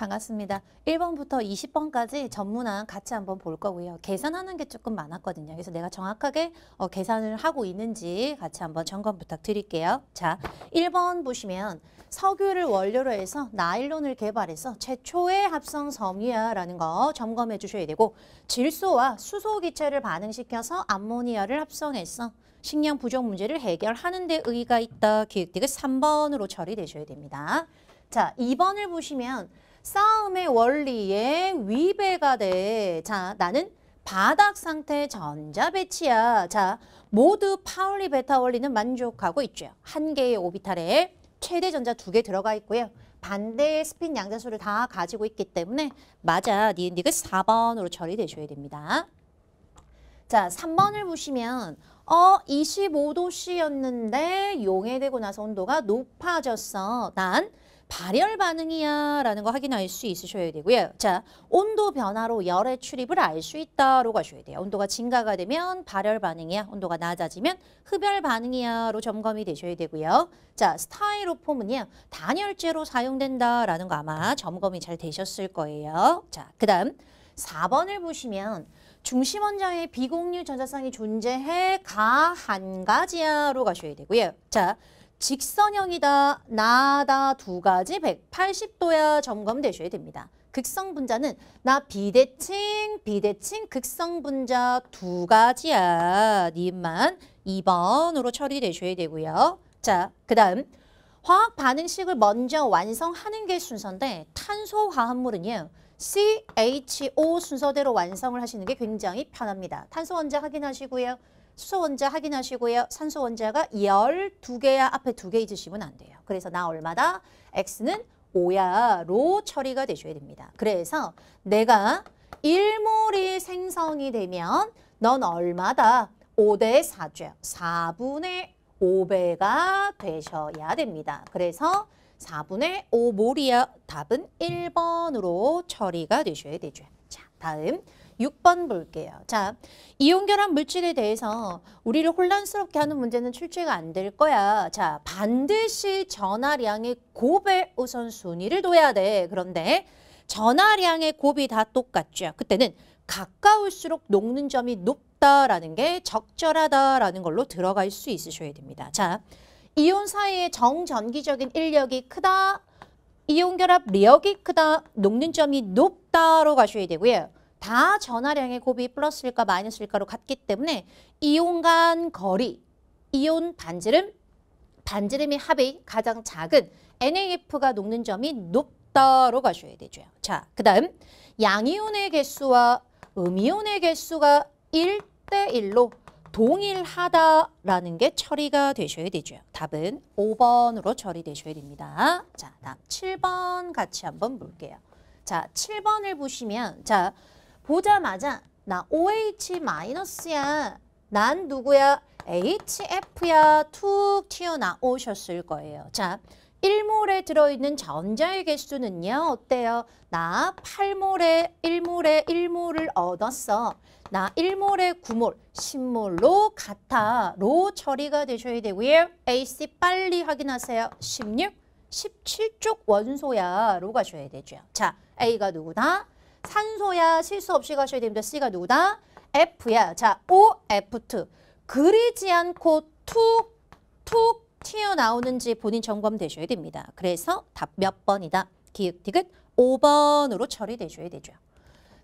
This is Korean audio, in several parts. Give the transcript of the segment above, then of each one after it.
반갑습니다. 1번부터 20번까지 전문안 같이 한번 볼 거고요. 계산하는 게 조금 많았거든요. 그래서 내가 정확하게 어, 계산을 하고 있는지 같이 한번 점검 부탁드릴게요. 자, 1번 보시면 석유를 원료로 해서 나일론을 개발해서 최초의 합성 섬유야라는 거 점검해 주셔야 되고 질소와 수소 기체를 반응시켜서 암모니아를 합성해서 식량 부족 문제를 해결하는 데 의의가 있다. 기획득을 3번으로 처리되셔야 됩니다. 자, 2번을 보시면 싸움의 원리에 위배가 돼. 자, 나는 바닥 상태 전자 배치야. 자, 모두 파울리 베타 원리는 만족하고 있죠. 한 개의 오비탈에 최대 전자 두 개 들어가 있고요. 반대의 스핀 양자수를 다 가지고 있기 때문에 맞아, 니은디귿 4번으로 처리되셔야 됩니다. 자, 3번을 보시면 어 25도씨였는데 용해되고 나서 온도가 높아졌어. 난 발열 반응이야 라는 거 확인할 수 있으셔야 되고요. 자, 온도 변화로 열의 출입을 알 수 있다로 가셔야 돼요. 온도가 증가가 되면 발열 반응이야. 온도가 낮아지면 흡열 반응이야 로 점검이 되셔야 되고요. 자, 스타이로폼은요. 단열재로 사용된다라는 거 아마 점검이 잘 되셨을 거예요. 자, 그 다음 4번을 보시면 중심원자의 비공유 전자상이 존재해 가 한 가지야로 가셔야 되고요. 자, 직선형이다, 나다 두 가지 180도야 점검되셔야 됩니다. 극성 분자는 나 비대칭, 비대칭, 극성 분자 두 가지야. 님만 2번으로 처리되셔야 되고요. 자, 그 다음 화학 반응식을 먼저 완성하는 게 순서인데 탄소 화합물은요. CHO 순서대로 완성을 하시는 게 굉장히 편합니다. 탄소 원자 확인하시고요. 수소 원자 확인하시고요. 산소 원자가 12개야 앞에 두 개 있으시면 안 돼요. 그래서 나 얼마다? X는 5야로 처리가 되셔야 됩니다. 그래서 내가 일몰이 생성이 되면 넌 얼마다? 5대 4죠. 4분의 5배가 되셔야 됩니다. 그래서 4분의 5몰이야 답은 1번으로 처리가 되셔야 되죠. 자, 다음 6번 볼게요. 자, 이온결합 물질에 대해서 우리를 혼란스럽게 하는 문제는 출제가 안 될 거야. 자, 반드시 전하량의 곱의 우선순위를 둬야 돼. 그런데 전하량의 곱이 다 똑같죠. 그때는 가까울수록 녹는 점이 높다라는 게 적절하다라는 걸로 들어갈 수 있으셔야 됩니다. 자, 이온 사이의 정전기적인 인력이 크다, 이온 결합 리역이 크다, 녹는 점이 높다로 가셔야 되고요. 다전화량의 곱이 플러스일까 마이너스일까로 같기 때문에 이온 간 거리, 이온 반지름, 반지름의 합이 가장 작은 NAF가 녹는 점이 높다로 가셔야 되죠. 자, 그 다음 양이온의 개수와 음이온의 개수가 1대1로 동일하다라는 게 처리가 되셔야 되죠. 답은 5번으로 처리되셔야 됩니다. 자, 다음 7번 같이 한번 볼게요. 자, 7번을 보시면 자, 보자마자 나 OH 마이너스야. 난 누구야? HF야. 툭 튀어나오셨을 거예요. 자, 1몰에 들어있는 전자의 개수는요. 어때요? 나 8몰에 1몰에 1몰을 얻었어. 나 1몰에 9몰, 10몰로 같아. 로 처리가 되셔야 되고요. AC 빨리 확인하세요. 16, 17쪽 원소야. 로 가셔야 되죠. 자, A가 누구다? 산소야 실수 없이 가셔야 됩니다. C가 누구다? F야. 자, O, F2. 그리지 않고 툭, 툭 튀어나오는지 본인 점검되셔야 됩니다. 그래서 답 몇 번이다? 기획티귿 5번으로 처리되셔야 되죠.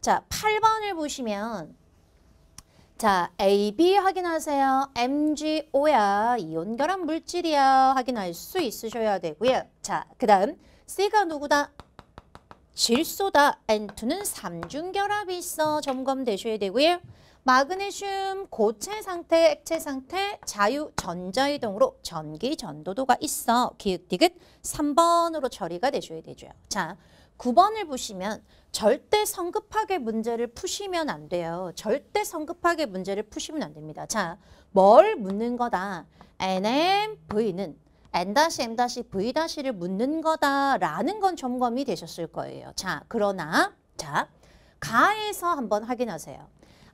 자, 8번을 보시면 자, AB 확인하세요. MgO야. 이온 결합 물질이야. 확인할 수 있으셔야 되고요. 자, 그 다음 C가 누구다? 질소다 N2는 삼중결합이 있어 점검되셔야 되고요. 마그네슘 고체 상태, 액체 상태, 자유, 전자이동으로 전기 전도도가 있어 기획디귿 3번으로 처리가 되셔야 되죠. 자, 9번을 보시면 절대 성급하게 문제를 푸시면 안 돼요. 절대 성급하게 문제를 푸시면 안 됩니다. 자, 뭘 묻는 거다? NMV는 n-m-v를 다시 다시 묻는 거다라는 건 점검이 되셨을 거예요. 자, 그러나 자, 가에서 한번 확인하세요.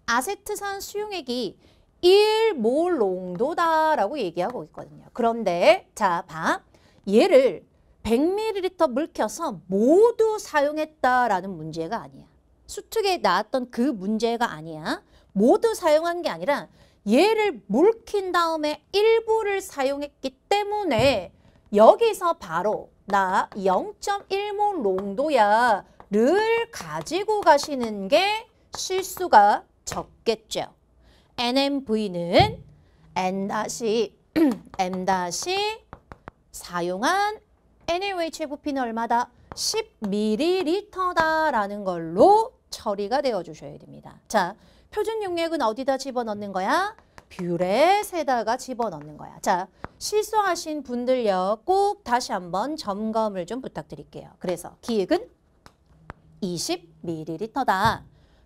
아세트산 수용액이 1몰 농도다라고 얘기하고 있거든요. 그런데 자, 봐. 얘를 100ml 물켜서 모두 사용했다라는 문제가 아니야. 수특에 나왔던 그 문제가 아니야. 모두 사용한 게 아니라 얘를 몰킨 다음에 일부를 사용했기 때문에 여기서 바로 나 0.1몰 농도야 를 가지고 가시는 게 실수가 적겠죠. NMV는 N-다시 M-다시 사용한 NaOHFP는 얼마다? 10ml다라는 걸로 처리가 되어 주셔야 됩니다. 자, 표준 용액은 어디다 집어넣는 거야? 뷰렛에다가 집어넣는 거야. 자, 실수하신 분들요. 꼭 다시 한번 점검을 좀 부탁드릴게요. 그래서 기액은 20ml다.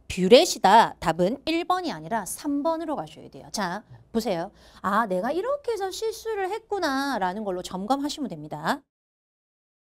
뷰렛이다. 답은 1번이 아니라 3번으로 가셔야 돼요. 자, 보세요. 아, 내가 이렇게 해서 실수를 했구나 라는 걸로 점검하시면 됩니다.